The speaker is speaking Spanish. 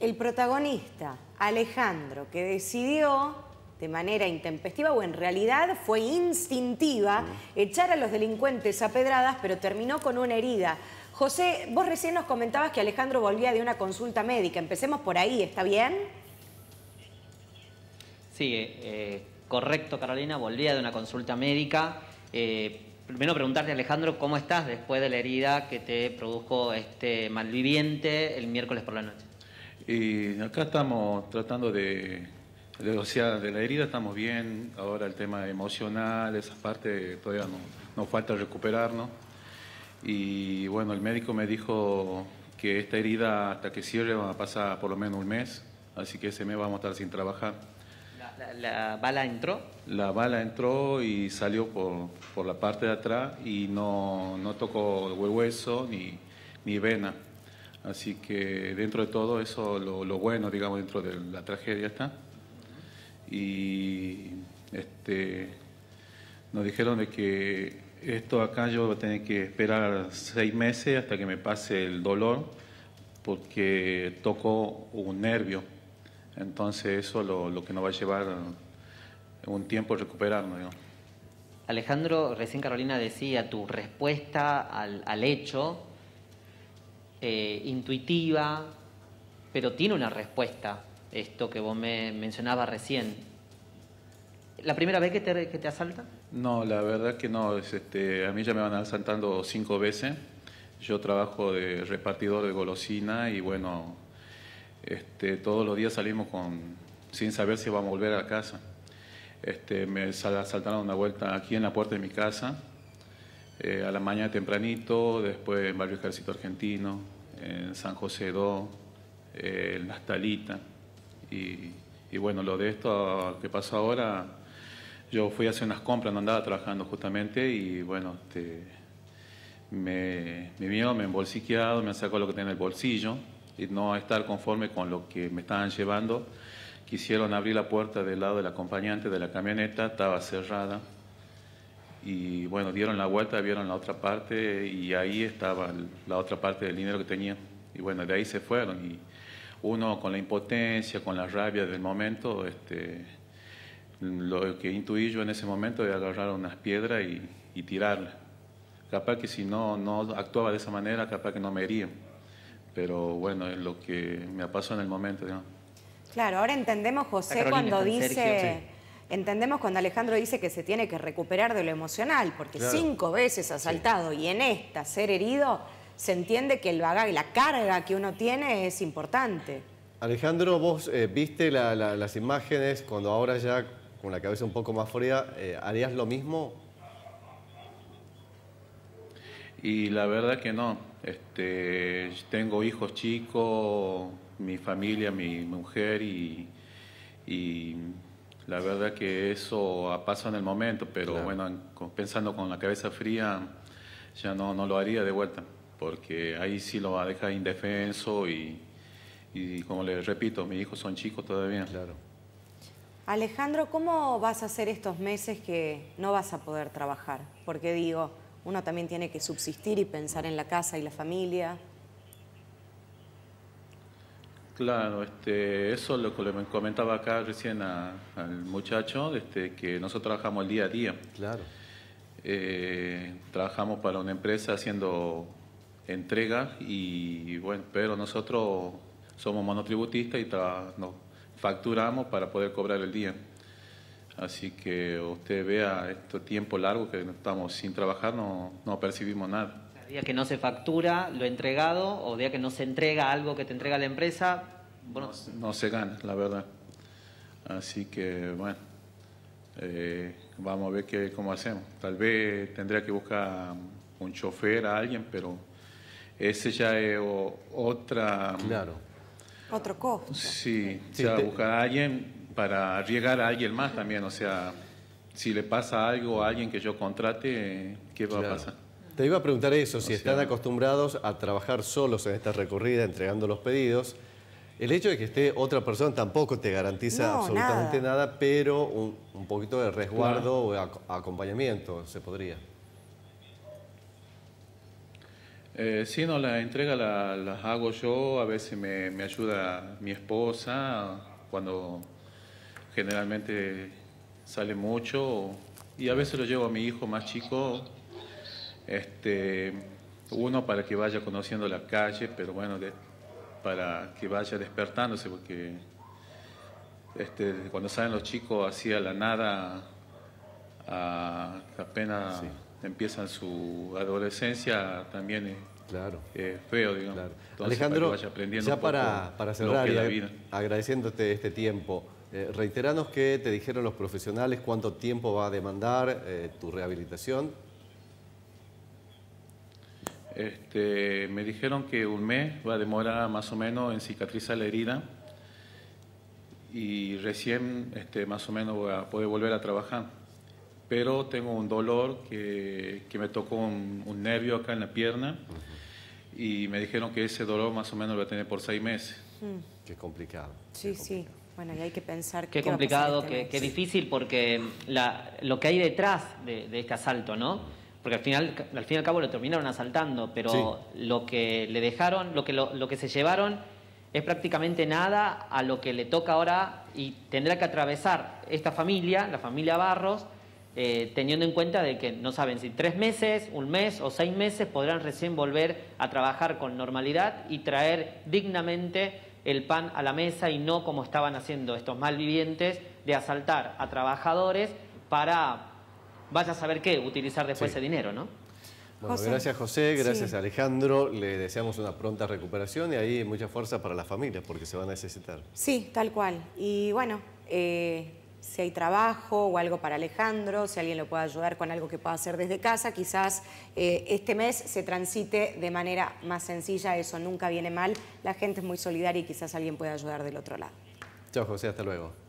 el protagonista, Alejandro, que decidió de manera intempestiva o en realidad fue instintiva echar a los delincuentes a pedradas, pero terminó con una herida. José, vos recién nos comentabas que Alejandro volvía de una consulta médica. Empecemos por ahí, ¿está bien? Sí, eh, eh, correcto, Carolina. Volvía de una consulta médica. Eh, primero preguntarte, Alejandro, ¿cómo estás después de la herida que te produjo este malviviente el miércoles por la noche? Y acá estamos tratando de, de, de la herida estamos bien, ahora el tema emocional, esa parte todavía no, nos falta recuperarnos. Y bueno, el médico me dijo que esta herida hasta que cierre va a pasar por lo menos un mes, así que ese mes vamos a estar sin trabajar. ¿La, la, bala entró? La bala entró y salió por, por la parte de atrás y no, no tocó hueso ni, ni vena. Así que dentro de todo eso, lo, bueno, digamos, dentro de la tragedia está. Y este, nos dijeron de que esto acá yo voy a tener que esperar seis meses hasta que me pase el dolor porque tocó un nervio. Entonces eso lo, lo que nos va a llevar un tiempo recuperarnos. Alejandro, recién Carolina decía, tu respuesta al hecho eh, intuitiva, pero tiene una respuesta, esto que vos me mencionabas recién. ¿La primera vez que te, asalta? No, la verdad que no. este, a mí ya me van asaltando cinco veces. Yo trabajo de repartidor de golosina y bueno, este, todos los días salimos con, sin saber si vamos a volver a casa. Este, me asaltaron una vuelta aquí en la puerta de mi casa eh, a la mañana tempranito, después en Barrio Ejército Argentino, en San José Do, en Las Y, bueno, lo de esto que pasó ahora, yo fui a hacer unas compras, no andaba trabajando justamente, y bueno, este, me, mi me embolsiqueado, me sacó lo que tenía en el bolsillo, y no estar conforme con lo que me estaban llevando. Quisieron abrir la puerta del lado del acompañante de la camioneta, estaba cerrada y bueno, dieron la vuelta, vieron la otra parte y ahí estaba la otra parte del dinero que tenía. Y bueno, de ahí se fueron y uno con la impotencia, con la rabia del momento, este, lo que intuí yo en ese momento era agarrar unas piedras y, tirarlas. Capaz que si no, no actuaba de esa manera, capaz que no me hería. Pero bueno, es lo que me pasó en el momento. Claro, ahora entendemos José cuando dice entendemos cuando Alejandro dice que se tiene que recuperar de lo emocional, porque cinco veces asaltado y en esta ser herido, se entiende que el bagaje, la carga que uno tiene es importante. Alejandro, vos eh, viste las imágenes, cuando ahora ya con la cabeza un poco más fría, eh, ¿harías lo mismo? Y la verdad que no. Este, tengo hijos chicos, mi familia, mi mujer y la verdad que eso ah, pasa en el momento, pero bueno, pensando con la cabeza fría, ya no, no lo haría de vuelta, porque ahí sí lo va a dejar indefenso y, como les repito, mis hijos son chicos todavía. Claro. Alejandro, ¿cómo vas a hacer estos meses que no vas a poder trabajar? Porque digo, uno también tiene que subsistir y pensar en la casa y la familia. Claro, este, eso lo que le comentaba acá recién al muchacho, este, que nosotros trabajamos el día a día. Claro. Eh, trabajamos para una empresa haciendo entregas y bueno, pero nosotros somos monotributistas y nos facturamos para poder cobrar el día. Así que usted vea este tiempo largo que estamos sin trabajar, no percibimos nada. El día que no se factura lo entregado o día que no se entrega algo que te entrega la empresa, bueno. No, se gana, la verdad. Así que, bueno, eh, vamos a ver qué, cómo hacemos. Tal vez tendría que buscar un chofer, a alguien, pero ese ya es otra... Claro. Otro costo. Sí, buscar a alguien para arriesgar a alguien más también, o sea si le pasa algo a alguien que yo contrate, ¿qué va a pasar? Te iba a preguntar eso, si están acostumbrados a trabajar solos en esta recorrida, entregando los pedidos. El hecho de que esté otra persona tampoco te garantiza absolutamente nada, pero un, poquito de resguardo o acompañamiento se podría. Eh, sí, no, la entrega la, las hago yo, a veces me, me, ayuda mi esposa, cuando generalmente sale mucho, y a veces lo llevo a mi hijo más chico, este, uno para que vaya conociendo la calle, pero bueno, para que vaya despertándose, porque este, cuando salen los chicos así a la nada, apenas empiezan su adolescencia, también es, claro. feo, digamos. Alejandro, ya para, cerrar, agradeciéndote este tiempo, eh, reiteranos que te dijeron los profesionales, cuánto tiempo va a demandar eh, tu rehabilitación este, me dijeron que un mes va a demorar más o menos en cicatrizar la herida y recién este, más o menos voy a poder volver a trabajar. Pero tengo un dolor que, que me tocó un, nervio acá en la pierna y me dijeron que ese dolor más o menos lo voy a tener por seis meses. que hmm. Qué complicado. Sí, sí. Bueno, y hay que pensar que qué complicado, este qué, qué, difícil porque lo que hay detrás de este asalto, ¿no? Porque al final, al fin y al cabo lo terminaron asaltando, pero lo que le dejaron, lo que, lo, que se llevaron es prácticamente nada a lo que le toca ahora y tendrá que atravesar esta familia, la familia Barros, eh, teniendo en cuenta de que no saben si tres meses, un mes o seis meses podrán recién volver a trabajar con normalidad y traer dignamente el pan a la mesa y no como estaban haciendo estos malvivientes de asaltar a trabajadores para vaya a saber qué, utilizar después ese dinero, ¿no? Bueno, gracias José, gracias Alejandro, le deseamos una pronta recuperación y ahí mucha fuerza para las familias porque se van a necesitar. Sí, tal cual. Y bueno, eh, si hay trabajo o algo para Alejandro, si alguien lo puede ayudar con algo que pueda hacer desde casa, quizás eh, este mes se transite de manera más sencilla, eso nunca viene mal, la gente es muy solidaria y quizás alguien pueda ayudar del otro lado. Chao José, hasta luego.